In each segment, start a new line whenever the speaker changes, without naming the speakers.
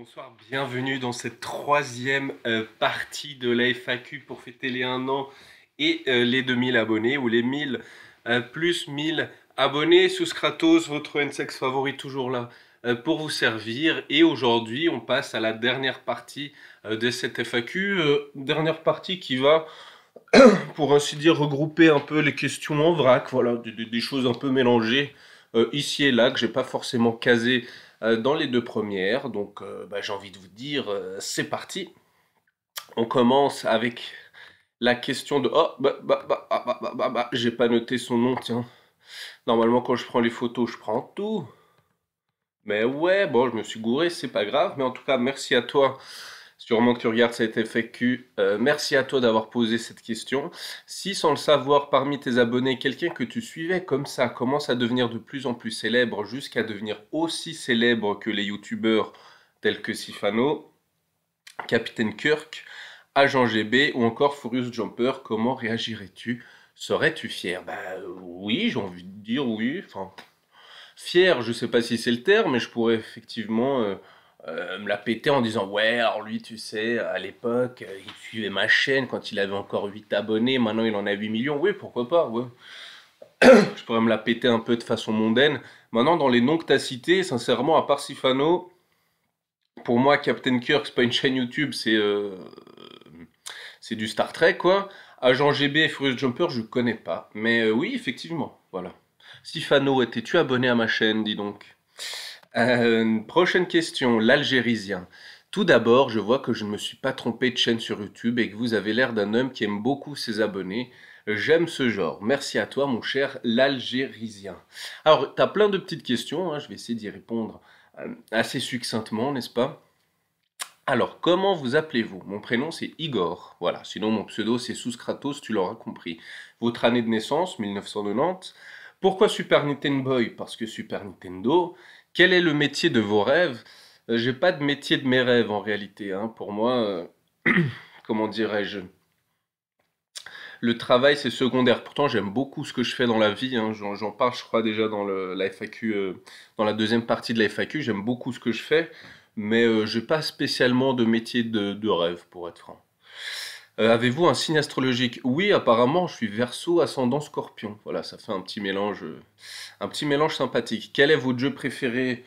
bonsoir, bienvenue dans cette troisième euh, partie de la FAQ pour fêter les 1 an et euh, les 2000 abonnés ou les 1000 euh, plus 1000 abonnés. Sous Kratos, votre NSX favori toujours là pour vous servir. Et aujourd'hui, on passe à la dernière partie de cette FAQ. dernière partie qui va, pour ainsi dire, regrouper un peu les questions en vrac, voilà, des, choses un peu mélangées ici et là que j'ai pas forcément casé euh, dans les deux premières. Donc euh, bah, j'ai envie de vous dire, euh, c'est parti. On commence avec la question de... Oh, bah bah, ah, bah, bah, bah, j'ai pas noté son nom, tiens. Normalement, quand je prends les photos, je prends tout. Mais ouais, bon, je me suis gouré, c'est pas grave. Mais en tout cas, merci à toi Sûrement que tu regardes cet FAQ. Euh, merci à toi d'avoir posé cette question. Si, sans le savoir, parmi tes abonnés, quelqu'un que tu suivais comme ça commence à devenir de plus en plus célèbre, jusqu'à devenir aussi célèbre que les youtubeurs tels que Sifano, Capitaine Kirk, Agent GB ou encore Furious Jumper, comment réagirais-tu Serais-tu fier Ben oui, j'ai envie de dire oui. Enfin, fier, je sais pas si c'est le terme, mais je pourrais effectivement. Euh, euh, me la péter en disant ouais alors lui tu sais à l'époque euh, il suivait ma chaîne quand il avait encore 8 abonnés maintenant il en a 8 millions oui pourquoi pas ouais. je pourrais me la péter un peu de façon mondaine maintenant dans les noms que t'as cités sincèrement à part Sifano pour moi Captain Kirk c'est pas une chaîne YouTube c'est euh, c'est du Star Trek quoi Agent GB et Furious Jumper je connais pas mais oui effectivement voilà Sifano étais-tu abonné à ma chaîne dis donc euh, prochaine question, l'algérisien. Tout d'abord, je vois que je ne me suis pas trompé de chaîne sur YouTube et que vous avez l'air d'un homme qui aime beaucoup ses abonnés. J'aime ce genre. Merci à toi, mon cher l'algérisien. Alors, tu as plein de petites questions, hein, je vais essayer d'y répondre euh, assez succinctement, n'est-ce pas alors, comment vous appelez-vous Mon prénom, c'est Igor. Voilà, sinon mon pseudo, c'est Souskratos, tu l'auras compris. Votre année de naissance, 1990. Pourquoi Super Nintendo Parce que Super Nintendo, quel est le métier de vos rêves Je euh, J'ai pas de métier de mes rêves en réalité. Hein. Pour moi, euh, comment dirais-je le travail, c'est secondaire. Pourtant, j'aime beaucoup ce que je fais dans la vie. Hein. J'en parle, je crois, déjà dans la FAQ, euh, dans la deuxième partie de la FAQ. J'aime beaucoup ce que je fais, mais je n'ai pas spécialement de métier de rêve, pour être franc. Euh, avez-vous un signe astrologique Oui, apparemment, je suis Verseau, ascendant Scorpion. Voilà, ça fait un petit mélange, euh, un petit mélange sympathique. Quel est votre jeu préféré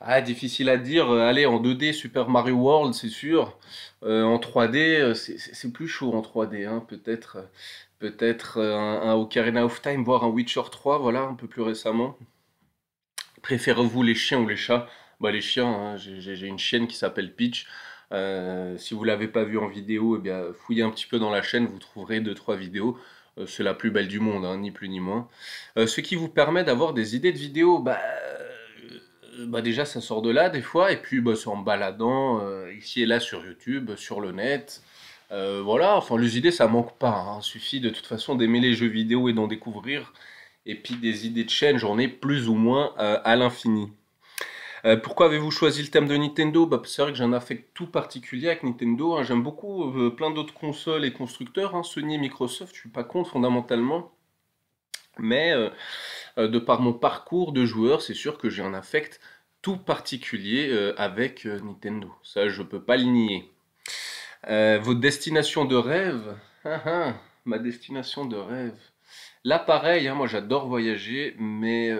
ah, difficile à dire. Euh, allez, en 2D, Super Mario World, c'est sûr. en 3D, c'est plus chaud en 3D. Hein. Peut-être peut être un, Ocarina of Time, voire un Witcher 3, voilà, un peu plus récemment. Préférez-vous les chiens ou les chats Bah, les chiens, hein, j'ai une chienne qui s'appelle Peach. Euh, si vous ne l'avez pas vu en vidéo, eh bien, fouillez un petit peu dans la chaîne, vous trouverez 2-3 vidéos euh, c'est la plus belle du monde, hein, ni plus ni moins. Euh, ce qui vous permet d'avoir des idées de vidéos, bah, bah, déjà ça sort de là des fois, et puis bah, en baladant ici et là sur YouTube, sur le net. voilà, enfin les idées ça manque pas, hein. il suffit de toute façon d'aimer les jeux vidéo et d'en découvrir, et puis des idées de chaîne, j'en ai plus ou moins à l'infini. Euh, pourquoi avez-vous choisi le thème de Nintendo bah, C'est vrai que j'ai un affect tout particulier avec Nintendo. Hein. J'aime beaucoup euh, plein d'autres consoles et constructeurs, hein. Sony et Microsoft, je ne suis pas contre fondamentalement. Mais euh, de par mon parcours de joueur, c'est sûr que j'ai un affect tout particulier avec Nintendo. Ça, je ne peux pas le nier. votre destination de rêve ah, ah, Ma destination de rêve. Là, pareil, hein, moi j'adore voyager, mais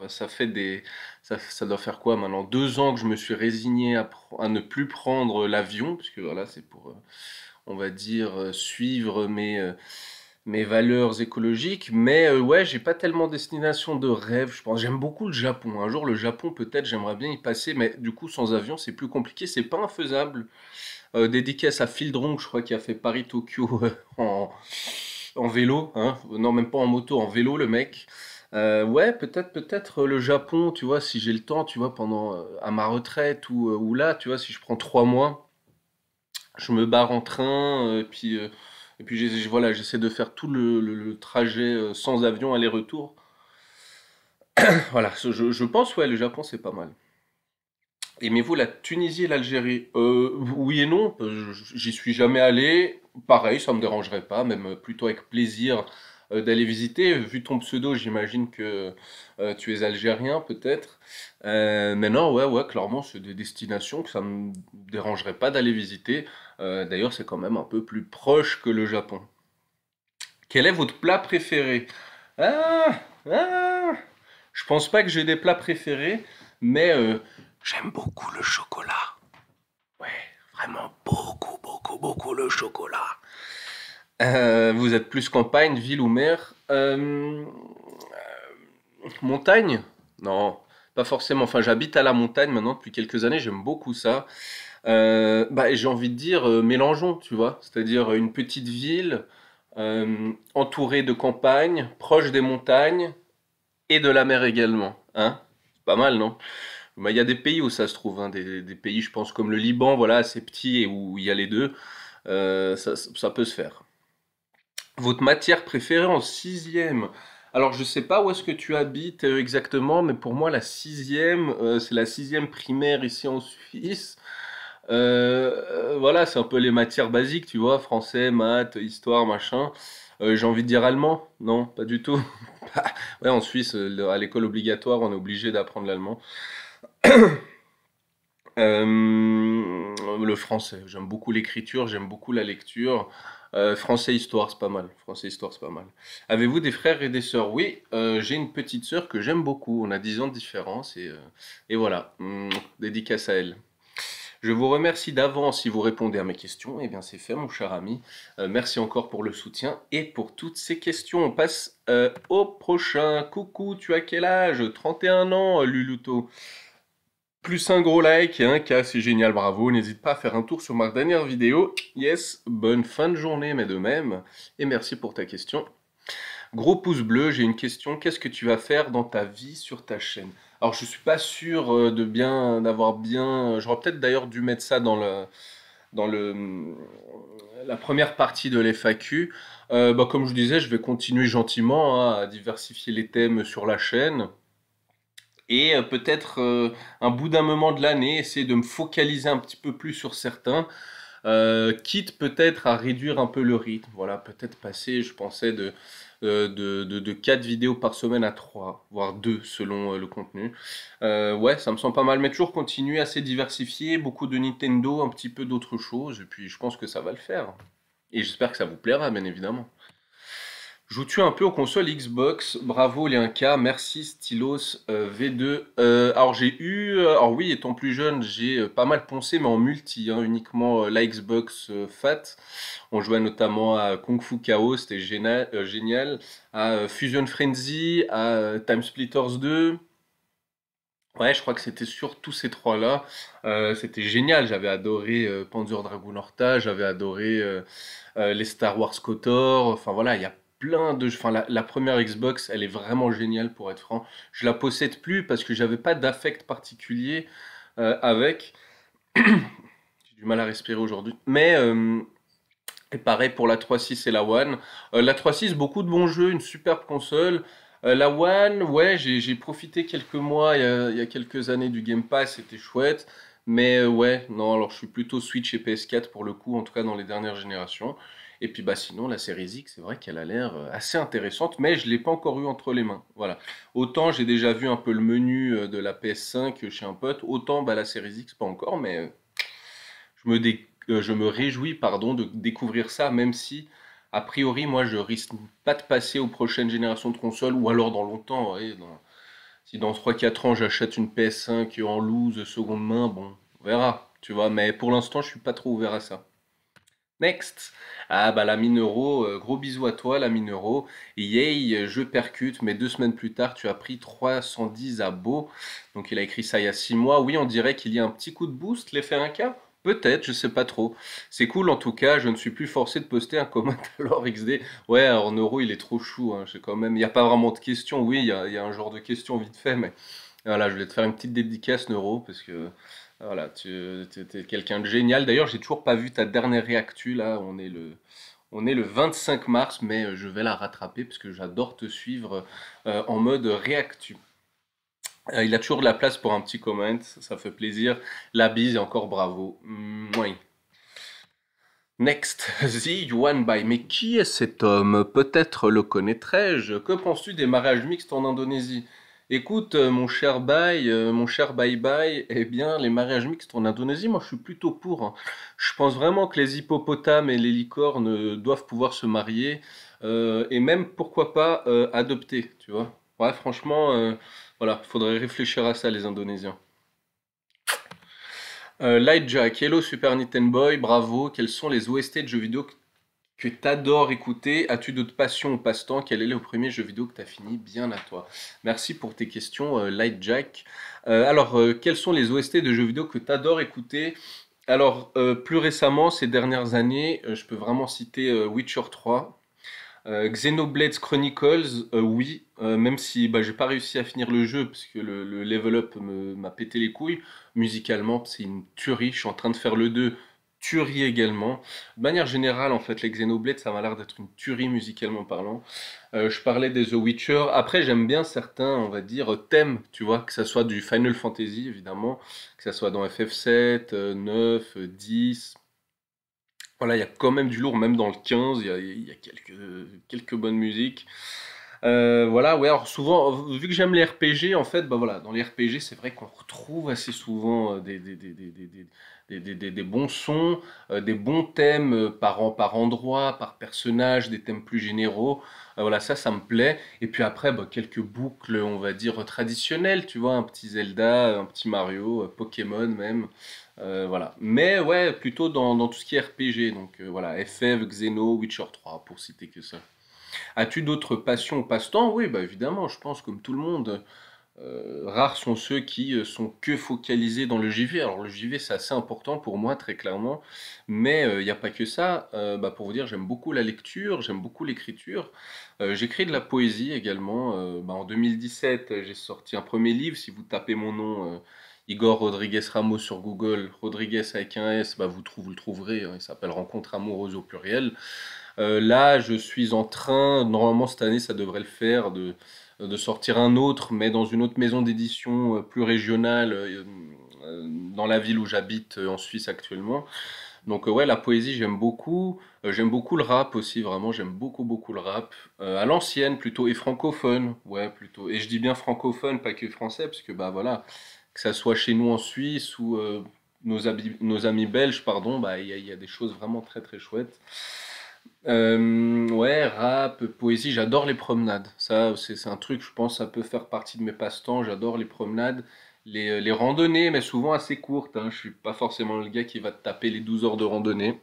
bah, ça fait des, ça, doit faire quoi maintenant Deux ans que je me suis résigné à, ne plus prendre l'avion, puisque voilà, c'est pour, euh, on va dire, euh, suivre euh, mes valeurs écologiques, mais ouais, j'ai pas tellement destination de rêve, je J'aime beaucoup le Japon. Un jour, le Japon, peut-être, j'aimerais bien y passer, mais du coup, sans avion, c'est plus compliqué, c'est pas infaisable. Euh, dédicace à que je crois, qui a fait Paris-Tokyo en, vélo, hein. non, même pas en moto, en vélo, le mec. Euh, ouais, peut-être, peut-être euh, le Japon, tu vois, si j'ai le temps, tu vois, pendant euh, à ma retraite ou, là, tu vois, si je prends trois mois, je me barre en train, et puis, puis voilà, j'essaie de faire tout le, trajet sans avion aller-retour. Voilà, je, pense, ouais, le Japon, c'est pas mal. Aimez-vous la Tunisie et l'Algérie? oui et non, j'y suis jamais allé. Pareil, ça me dérangerait pas, même plutôt avec plaisir euh, d'aller visiter. Vu ton pseudo, j'imagine que euh, tu es algérien peut-être. Euh, mais non, ouais, ouais, clairement, c'est des destinations que ça ne me dérangerait pas d'aller visiter. D'ailleurs, c'est quand même un peu plus proche que le Japon. Quel est votre plat préféré ah, ah, Je pense pas que j'ai des plats préférés, mais j'aime beaucoup le chocolat. Ouais, vraiment beaucoup, beaucoup, beaucoup le chocolat. Euh, vous êtes plus campagne, ville ou mer euh, euh, Montagne Non, pas forcément. Enfin, j'habite à la montagne maintenant depuis quelques années, j'aime beaucoup ça. Bah, j'ai envie de dire mélangeons, tu vois, c'est-à-dire une petite ville entourée de campagne, proche des montagnes et de la mer également. Hein pas mal, non bah, Il y a des pays où ça se trouve, hein. des, pays, je pense, comme le Liban, voilà, assez petit et où il y a les deux. ça peut se faire votre matière préférée en sixième. Alors je ne sais pas où est-ce que tu habites euh, exactement, mais pour moi la sixième, euh, c'est la sixième primaire ici en Suisse. Euh, voilà, c'est un peu les matières basiques, tu vois, français, maths, histoire, machin. J'ai envie de dire allemand Non, pas du tout. ouais, en Suisse, à l'école obligatoire, on est obligé d'apprendre l'allemand. le français, j'aime beaucoup l'écriture, j'aime beaucoup la lecture. Euh, français histoire, c'est pas mal. Français histoire, c'est pas mal. Avez-vous des frères et des sœurs Oui, euh, j'ai une petite sœur que j'aime beaucoup. On a 10 ans de différence et, euh, voilà. Hmm, dédicace à elle. Je vous remercie d'avance si vous répondez à mes questions. Eh bien, c'est fait, mon cher ami. merci encore pour le soutien et pour toutes ces questions. On passe au prochain. Coucou, tu as quel âge 31 ans, Luluto. Plus un gros like et un cas, c'est génial, bravo. N'hésite pas à faire un tour sur ma dernière vidéo. Yes, bonne fin de journée, mais de même. Et merci pour ta question. Gros pouce bleu, j'ai une question. Qu'est-ce que tu vas faire dans ta vie sur ta chaîne Alors, je ne suis pas sûr euh, de bien d'avoir bien. Euh, j'aurais peut-être d'ailleurs dû mettre ça dans le dans le euh, la première partie de l'FAQ. Bah, comme je disais, je vais continuer gentiment hein, à diversifier les thèmes sur la chaîne et euh, peut-être euh, un bout d'un moment de l'année, essayer de me focaliser un petit peu plus sur certains, euh, quitte peut-être à réduire un peu le rythme. Voilà, peut-être passer, je pensais, de, de, de, 4 vidéos par semaine à 3, voire 2 selon le contenu. ouais, ça me semble pas mal, mais toujours continuer assez diversifié, beaucoup de Nintendo, un petit peu d'autres choses, et puis je pense que ça va le faire. Et j'espère que ça vous plaira, bien évidemment vous tue un peu aux consoles Xbox Bravo Lienka, merci Stylos euh, V2. Euh, alors j'ai eu, euh, alors oui, étant plus jeune, j'ai pas mal poncé, mais en multi, hein, uniquement la Xbox Fat. On jouait notamment à Kung Fu Chaos, c'était génial, à Fusion Frenzy, à Time Splitters 2. Ouais, je crois que c'était sur tous ces trois-là. c'était génial. J'avais adoré Panzer Dragon Horta, j'avais adoré les Star Wars KOTOR. Enfin voilà, il y a de la, première Xbox, elle est vraiment géniale pour être franc. Je la possède plus parce que j'avais pas d'affect particulier euh, avec. J'ai du mal à respirer aujourd'hui. Mais euh, pareil pour la 3.6 et la One. Euh, la 3.6, beaucoup de bons jeux, une superbe console. la One, ouais, j'ai profité quelques mois, il y, a, il y, a, quelques années du Game Pass, c'était chouette. Mais ouais, non, alors je suis plutôt Switch et PS4 pour le coup, en tout cas dans les dernières générations. Et puis bah sinon la série X, c'est vrai qu'elle a l'air euh, assez intéressante, mais je l'ai pas encore eu entre les mains. Voilà. Autant j'ai déjà vu un peu le menu euh, de la PS5 chez un pote, autant bah, la série X pas encore, mais euh, je me, je me réjouis pardon de découvrir ça, même si a priori moi je risque pas de passer aux prochaines générations de consoles ou alors dans longtemps. Si dans 3-4 ans j'achète une PS5 en loose seconde main, bon, on verra, tu vois. Mais pour l'instant je suis pas trop ouvert à ça. Next Ah bah la mine euh, gros bisous à toi la Mineuro. Yay, je percute, mais deux semaines plus tard, tu as pris 310 à Beau. Donc il a écrit ça il y a 6 mois. Oui, on dirait qu'il y a un petit coup de boost, l'effet 1K Peut-être, je sais pas trop. C'est cool en tout cas, je ne suis plus forcé de poster un comment alors XD. Ouais, en neuro il est trop chou, hein, quand même. Il n'y a pas vraiment de questions, oui, il y, a un genre de questions vite fait, mais voilà, je vais te faire une petite dédicace, Neuro, parce que voilà, tu es, quelqu'un de génial. D'ailleurs, j'ai toujours pas vu ta dernière réactu. Là, on est le, 25 mars, mais euh, je vais la rattraper parce que j'adore te suivre euh, en mode réactu. Euh, il a toujours de la place pour un petit comment, ça fait plaisir. La bise et encore bravo. Next, The Yuan Bai. Mais qui est cet homme Peut-être le connaîtrais-je. Que penses-tu des mariages mixtes en Indonésie Écoute, euh, mon cher Bye, euh, mon cher Bye Bye, eh bien, les mariages mixtes en Indonésie, moi, je suis plutôt pour. Hein. Je pense vraiment que les hippopotames et les licornes euh, doivent pouvoir se marier et même, pourquoi pas, adopter, tu vois. Ouais, franchement, voilà, il faudrait réfléchir à ça, les Indonésiens. Lightjack, hello Super Nintendo Boy, bravo. Quels sont les OST de jeux vidéo que adores écouter As-tu d'autres passions ou passe-temps Quel est le premier jeu vidéo que t'as fini bien à toi Merci pour tes questions, euh, Lightjack euh, alors, euh, quels sont les OST de jeux vidéo que adores écouter Alors, plus récemment, ces dernières années, je peux vraiment citer Witcher 3. Xenoblade Chronicles, oui, même si bah, j'ai pas réussi à finir le jeu parce que le, le level up m'a pété les couilles, musicalement c'est une tuerie, je suis en train de faire le 2, tuerie également. De manière générale, en fait, les Xenoblades, ça m'a l'air d'être une tuerie musicalement parlant. Euh, je parlais des The Witcher. Après, j'aime bien certains, on va dire, thèmes, tu vois, que ça soit du Final Fantasy, évidemment, que ça soit dans FF7, 9, 10. Voilà, il y a quand même du lourd, même dans le 15, il y a, quelques, quelques bonnes musiques. Euh, voilà, ouais, alors souvent, vu que j'aime les RPG, en fait, bah voilà, dans les RPG, c'est vrai qu'on retrouve assez souvent euh, des, des des, bons sons, euh, des bons thèmes euh, par, par endroit, par personnage, des thèmes plus généraux. Euh, voilà, ça, ça me plaît. Et puis après, bah, quelques boucles, on va dire, traditionnelles, tu vois, un petit Zelda, un petit Mario, Pokémon même. voilà. Mais ouais, plutôt dans, dans, tout ce qui est RPG. Donc voilà, FF, Xeno, Witcher 3, pour citer que ça. As-tu d'autres passions ou passe-temps Oui, bah évidemment, je pense comme tout le monde. Euh, rares sont ceux qui euh, sont que focalisés dans le JV. Alors le JV c'est assez important pour moi très clairement, mais il euh, n'y a pas que ça. Bah, pour vous dire, j'aime beaucoup la lecture, j'aime beaucoup l'écriture. J'écris de la poésie également. Bah, en 2017, j'ai sorti un premier livre. Si vous tapez mon nom, Igor Rodriguez Ramos sur Google, Rodriguez avec un S, bah, vous, le trouverez. Hein. il s'appelle Rencontre amoureuse au pluriel. là, je suis en train, normalement cette année ça devrait le faire, de euh, de sortir un autre, mais dans une autre maison d'édition euh, plus régionale, euh, dans la ville où j'habite en Suisse actuellement. Donc ouais, la poésie, j'aime beaucoup. j'aime beaucoup le rap aussi, vraiment, j'aime beaucoup, beaucoup le rap. à l'ancienne, plutôt, et francophone, ouais, plutôt. Et je dis bien francophone, pas que français, parce que, bah voilà, que ça soit chez nous en Suisse ou nos, nos, amis belges, pardon, bah il y, a des choses vraiment très, très chouettes. Euh, ouais, rap, poésie, j'adore les promenades. Ça, c'est un truc, je pense, ça peut faire partie de mes passe-temps. J'adore les promenades, euh, les, randonnées, mais souvent assez courtes. Hein. Je suis pas forcément le gars qui va te taper les 12 heures de randonnée.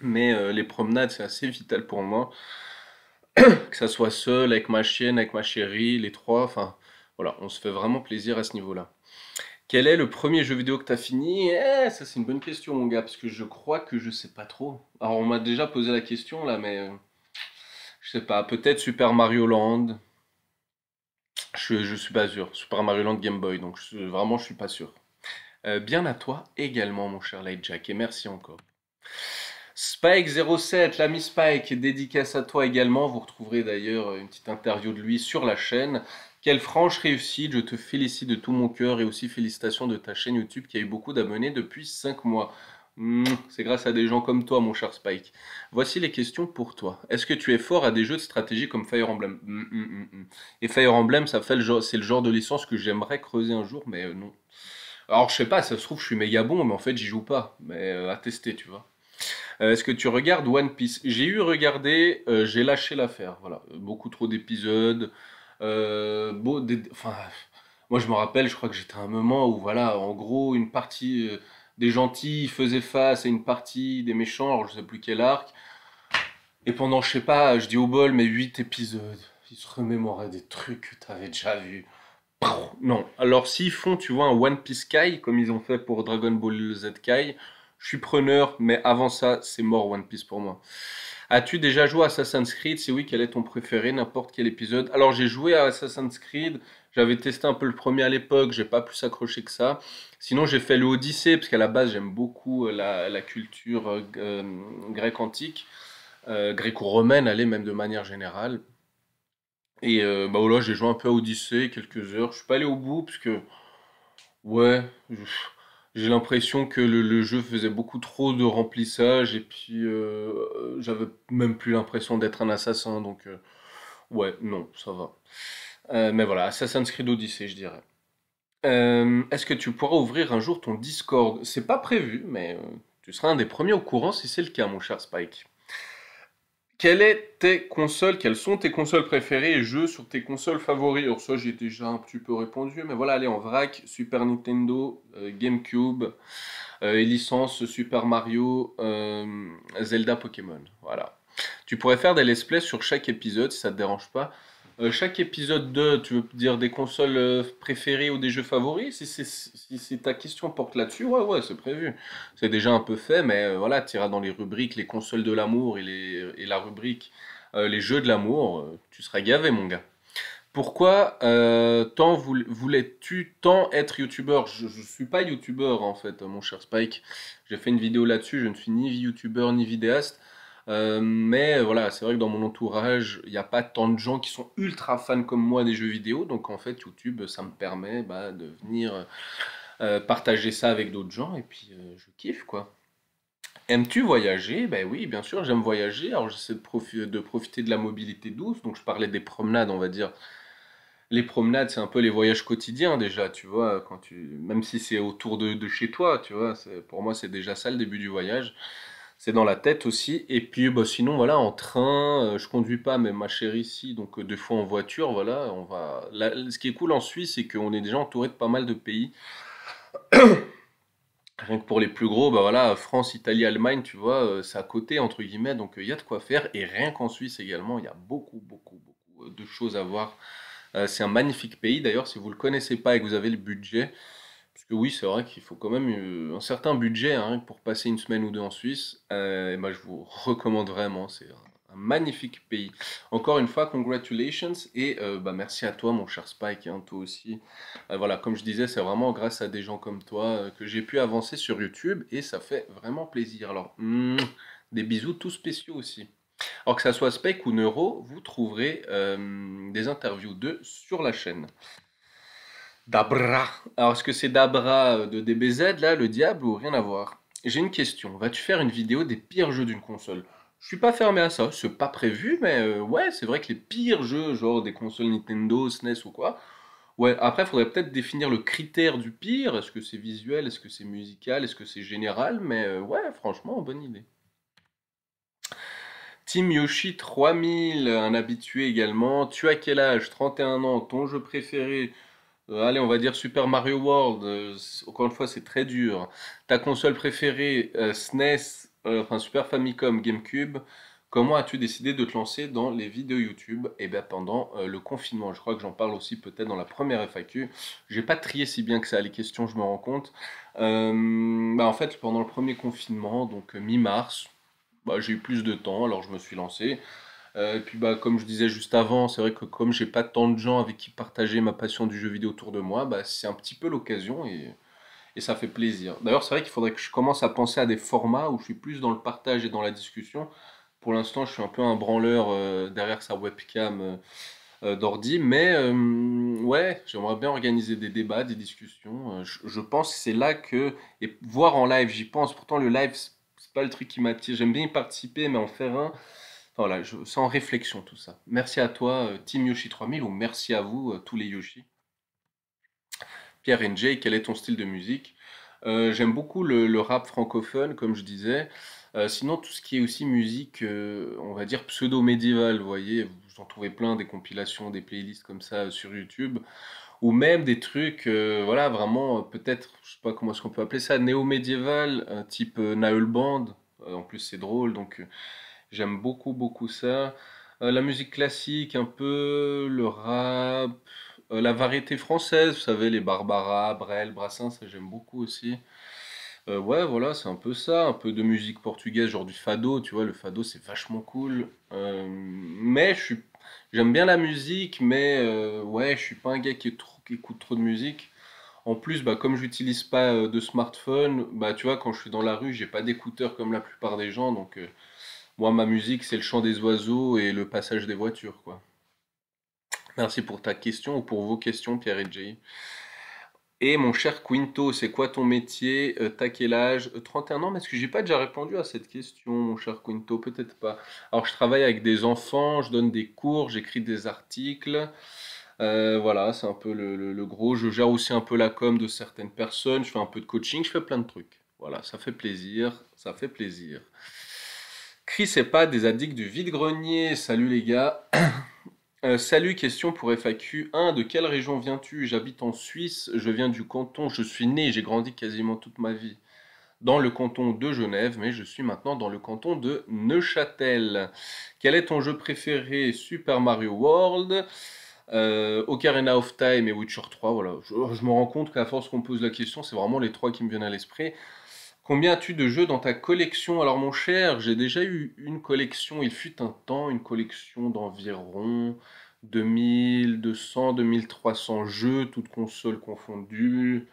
Mais euh, les promenades, c'est assez vital pour moi. que ça soit seul, avec ma chienne, avec ma chérie, les trois, enfin, voilà, on se fait vraiment plaisir à ce niveau-là. Quel est le premier jeu vidéo que tu as fini eh, Ça, c'est une bonne question, mon gars, parce que je crois que je sais pas trop. Alors, on m'a déjà posé la question, là, mais. je euh, je sais pas, peut-être Super Mario Land. Je, je suis pas sûr. Super Mario Land Game Boy, donc vraiment, je suis pas sûr. Euh, bien à toi également, mon cher Jack, et merci encore. Spike07, l'ami Spike, dédicace à toi également. Vous retrouverez d'ailleurs une petite interview de lui sur la chaîne. Quelle franche réussite, je te félicite de tout mon cœur et aussi félicitations de ta chaîne YouTube qui a eu beaucoup d'abonnés depuis 5 mois. Hmm, c'est grâce à des gens comme toi, mon cher Spike. Voici les questions pour toi. Est-ce que tu es fort à des jeux de stratégie comme Fire Emblem hmm, hmm, Et Fire Emblem, ça fait le c'est le genre de licence que j'aimerais creuser un jour, mais euh, non. Alors je sais pas, ça se trouve je suis méga bon, mais en fait j'y joue pas. Mais euh, à tester, tu vois. Euh, est-ce que tu regardes One Piece J'ai eu regardé, j'ai lâché l'affaire. Voilà, beaucoup trop d'épisodes. Euh, moi, je me rappelle, je crois que j'étais à un moment où, voilà, en gros, une partie euh, des gentils faisait face à une partie des méchants, alors je sais plus quel arc. Et pendant, je sais pas, je dis au bol, mais 8 épisodes, ils se remémoraient des trucs que tu avais déjà vus. Non. Alors, s'ils font, tu vois, un One Piece Kai, comme ils ont fait pour Dragon Ball Z Kai, je suis preneur, mais avant ça, c'est mort One Piece pour moi. As-tu déjà joué à Assassin's Creed Si oui, quel est ton préféré N'importe quel épisode. Alors j'ai joué à Assassin's Creed. J'avais testé un peu le premier à l'époque. J'ai pas plus accroché que ça. Sinon, j'ai fait l'Odyssée, parce qu'à la base, j'aime beaucoup euh, la, culture euh, euh, grecque antique, euh, gréco-romaine, allez même de manière générale. Et bah voilà, j'ai joué un peu à Odyssée quelques heures. Je suis pas allé au bout parce que ouais j'ai l'impression que le, jeu faisait beaucoup trop de remplissage et puis euh, j'avais même plus l'impression d'être un assassin donc euh, ouais non ça va euh, mais voilà Assassin's Creed Odyssey je dirais est-ce que tu pourras ouvrir un jour ton Discord c'est pas prévu mais tu seras un des premiers au courant si c'est le cas mon cher Spike quelles sont tes consoles préférées et jeux sur tes consoles favoris Alors ça, j'ai déjà un petit peu répondu, mais voilà, allez en vrac, Super Nintendo, euh, GameCube, euh, licence Super Mario, euh, Zelda, Pokémon. Voilà. Tu pourrais faire des let's play sur chaque épisode si ça te dérange pas. Euh, chaque épisode 2, tu veux dire des consoles euh, préférées ou des jeux favoris Si, ta question porte là-dessus, ouais, ouais, c'est prévu. C'est déjà un peu fait, mais euh, voilà, tu iras dans les rubriques, les consoles de l'amour et, la rubrique les jeux de l'amour, tu seras gavé, mon gars. Pourquoi tant voulais-tu tant être YouTuber Je ne suis pas youtubeur en fait, mon cher Spike. J'ai fait une vidéo là-dessus, je ne suis ni YouTuber ni vidéaste. Euh, mais euh, voilà, c'est vrai que dans mon entourage, il n'y a pas tant de gens qui sont ultra fans comme moi des jeux vidéo. Donc en fait, YouTube, ça me permet bah, de venir euh, partager ça avec d'autres gens. Et puis, je kiffe, quoi. Aimes-tu voyager Ben oui, bien sûr, j'aime voyager. Alors j'essaie de, de profiter de la mobilité douce. Donc je parlais des promenades, on va dire. Les promenades, c'est un peu les voyages quotidiens déjà, tu vois, quand tu... même si c'est autour de, de, chez toi, tu vois, pour moi c'est déjà ça le début du voyage c'est dans la tête aussi. Et puis bah, sinon, voilà, en train, euh, je conduis pas, mais ma chérie ici, donc euh, deux fois en voiture, voilà, on va. ce qui est cool en Suisse, c'est qu'on est déjà entouré de pas mal de pays. Rien que pour les plus gros, bah voilà, France, Italie, Allemagne, tu vois, euh, c'est à côté, entre guillemets, donc il y a de quoi faire. Et rien qu'en Suisse également, il y a beaucoup, beaucoup, beaucoup de choses à voir. c'est un magnifique pays, d'ailleurs, si vous ne le connaissez pas et que vous avez le budget, oui, c'est vrai qu'il faut quand même euh, un certain budget hein, pour passer une semaine ou deux en Suisse. Euh, et je vous recommande vraiment, c'est un magnifique pays. Encore une fois, congratulations et euh, bah, merci à toi, mon cher Spike, hein, toi aussi. voilà, comme je disais, c'est vraiment grâce à des gens comme toi que j'ai pu avancer sur YouTube et ça fait vraiment plaisir. Alors, hmm, des bisous tout spéciaux aussi. Alors que ça soit Spike ou Neuro, vous trouverez des interviews d'eux sur la chaîne. Dabra. Alors, est-ce que c'est Dabra euh, de DBZ, là, le diable, ou rien à voir J'ai une question. Vas-tu faire une vidéo des pires jeux d'une console Je suis pas fermé à ça. C'est pas prévu, mais euh, ouais, c'est vrai que les pires jeux, genre des consoles Nintendo, SNES e ou quoi. Ouais, après, faudrait peut-être définir le critère du pire. Est-ce que c'est visuel Est-ce que c'est musical Est-ce que c'est général Mais euh, ouais, franchement, bonne idée. Team Yoshi 3000, un habitué également. Tu as quel âge 31 ans. Ton jeu préféré euh, allez, on va dire Super Mario World, euh, encore une fois, c'est très dur. Ta console préférée, SNES, euh, e enfin Super Famicom, GameCube, comment as-tu décidé de te lancer dans les vidéos YouTube Eh bien, pendant le confinement, je crois que j'en parle aussi peut-être dans la première FAQ. n'ai pas trié si bien que ça les questions, je me rends compte. Bah, en fait, pendant le premier confinement, donc mi-mars, bah, j'ai eu plus de temps, alors je me suis lancé. Euh, et puis, bah, comme je disais juste avant, c'est vrai que comme j'ai pas tant de gens avec qui partager ma passion du jeu vidéo autour de moi, bah, c'est un petit peu l'occasion et, ça fait plaisir. D'ailleurs, c'est vrai qu'il faudrait que je commence à penser à des formats où je suis plus dans le partage et dans la discussion. Pour l'instant, je suis un peu un branleur euh, derrière sa webcam euh, d'ordi, mais ouais, j'aimerais bien organiser des débats, des discussions. Je, pense que c'est là que, et voir en live, j'y pense. Pourtant, le live, c'est pas le truc qui m'attire. J'aime bien y participer, mais en faire un voilà, je, sans réflexion tout ça. Merci à toi, euh, Team Yoshi 3000, ou merci à vous, euh, tous les Yoshi. Pierre NJ, quel est ton style de musique euh, J'aime beaucoup le, rap francophone, comme je disais. sinon, tout ce qui est aussi musique, on va dire pseudo-médiévale, vous voyez, vous en trouvez plein, des compilations, des playlists comme ça sur YouTube, ou même des trucs, voilà, vraiment, peut-être, je sais pas comment est-ce qu'on peut appeler ça, néo-médiéval, type Naeul Band. en plus, c'est drôle, donc J'aime beaucoup, beaucoup ça. Euh, la musique classique, un peu, le rap, euh, la variété française, vous savez, les Barbara, Brel, Brassens, ça j'aime beaucoup aussi. Euh, ouais, voilà, c'est un peu ça, un peu de musique portugaise, genre du fado, tu vois, le fado c'est vachement cool. mais je suis, j'aime bien la musique, mais ouais, je suis pas un gars qui, qui écoute trop de musique. En plus, bah, comme j'utilise pas de smartphone, bah, tu vois, quand je suis dans la rue, j'ai pas d'écouteurs comme la plupart des gens, donc moi, ma musique, c'est le chant des oiseaux et le passage des voitures, quoi. Merci pour ta question ou pour vos questions, Pierre et Jay. Et mon cher Quinto, c'est quoi ton métier euh, T'as quel âge 31 euh, ans, mais est-ce que j'ai pas déjà répondu à cette question, mon cher Quinto Peut-être pas. Alors, je travaille avec des enfants, je donne des cours, j'écris des articles. Euh, voilà, c'est un peu le, le, gros. Je gère aussi un peu la com de certaines personnes. Je fais un peu de coaching, je fais plein de trucs. Voilà, ça fait plaisir, ça fait plaisir. Chris et pas des addicts du vide-grenier. Salut les gars. Euh, salut, question pour FAQ 1. De quelle région viens-tu J'habite en Suisse, je viens du canton, je suis né, j'ai grandi quasiment toute ma vie dans le canton de Genève, mais je suis maintenant dans le canton de Neuchâtel. Quel est ton jeu préféré Super Mario World euh, Ocarina of Time et Witcher 3, voilà. Je, je me rends compte qu'à force qu'on pose la question, c'est vraiment les trois qui me viennent à l'esprit. Combien as-tu de jeux dans ta collection Alors mon cher, j'ai déjà eu une collection, il fut un temps, une collection d'environ 2200, 2300 jeux, toutes consoles confondues.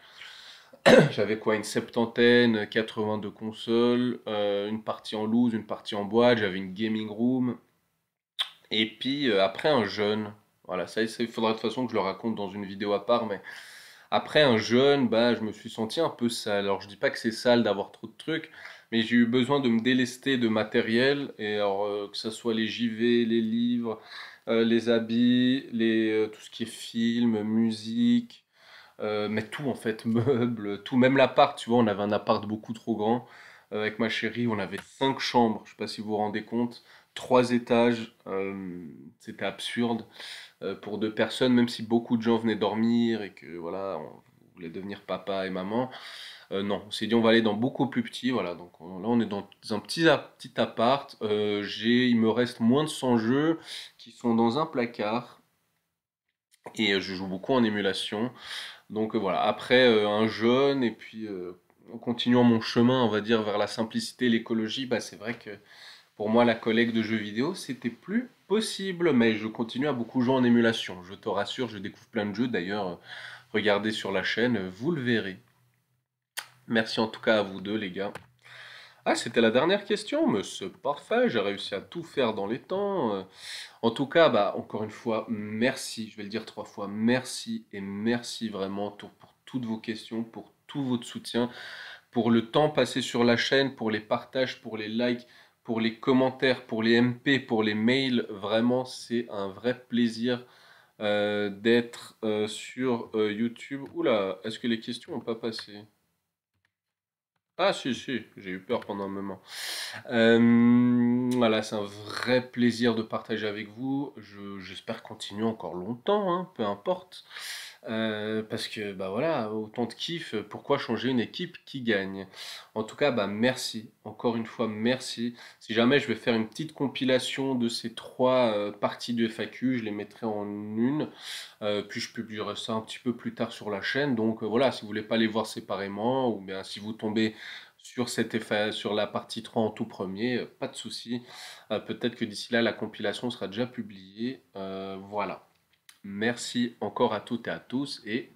J'avais quoi Une septantaine, 82 consoles, euh, une partie en loose, une partie en boîte, j'avais une gaming room. Et puis euh, après un jeune, voilà, ça il faudra de toute façon que je le raconte dans une vidéo à part, mais après, un jeune, bah, je me suis senti un peu sale. Alors, je dis pas que c'est sale d'avoir trop de trucs, mais j'ai eu besoin de me délester de matériel, et alors, euh, que ce soit les JV, les livres, euh, les habits, les, euh, tout ce qui est film, musique, mais tout en fait, meubles, tout, même l'appart, tu vois, on avait un appart beaucoup trop grand. Avec ma chérie, on avait cinq chambres, je sais pas si vous vous rendez compte, trois étages, c'était absurde. Euh, pour deux personnes, même si beaucoup de gens venaient dormir et que voilà, on voulait devenir papa et maman. Euh, non, on s'est dit on va aller dans beaucoup plus petit, voilà. Donc là on est dans un petit, petit appart. Euh, il me reste moins de 100 jeux qui sont dans un placard et je joue beaucoup en émulation. Donc voilà. Après un jeune et puis en continuant mon chemin, on va dire vers la simplicité, l'écologie, bah, c'est vrai que pour moi, la collègue de jeux vidéo, c'était plus possible, mais je continue à beaucoup jouer en émulation. Je te rassure, je découvre plein de jeux. D'ailleurs, euh, regardez sur la chaîne, euh, vous le verrez. Merci en tout cas à vous deux, les gars. Ah, c'était la dernière question, mais c'est parfait, j'ai réussi à tout faire dans les temps. Euh. En tout cas, bah, encore une fois, merci, je vais le dire trois fois, merci et merci vraiment pour toutes vos questions, pour tout votre soutien, pour le temps passé sur la chaîne, pour les partages, pour les likes pour les commentaires, pour les MP, pour les mails. Vraiment, c'est un vrai plaisir euh, d'être euh, sur euh, YouTube. Oula, est-ce que les questions n'ont pas passé ah si si, j'ai eu peur pendant un moment. voilà, c'est un vrai plaisir de partager avec vous. j'espère continuer encore longtemps, hein, peu importe. Euh, parce que, bah voilà, autant de kiff, pourquoi changer une équipe qui gagne En tout cas, bah merci, encore une fois, merci. Si jamais je vais faire une petite compilation de ces trois euh, parties de FAQ, je les mettrai en une, euh, puis je publierai ça un petit peu plus tard sur la chaîne. Donc voilà, si vous voulez pas les voir séparément, ou bien si vous tombez sur, cette sur la partie 3 en tout premier, pas de souci. Peut-être que d'ici là, la compilation sera déjà publiée. voilà. Merci encore à toutes et à tous et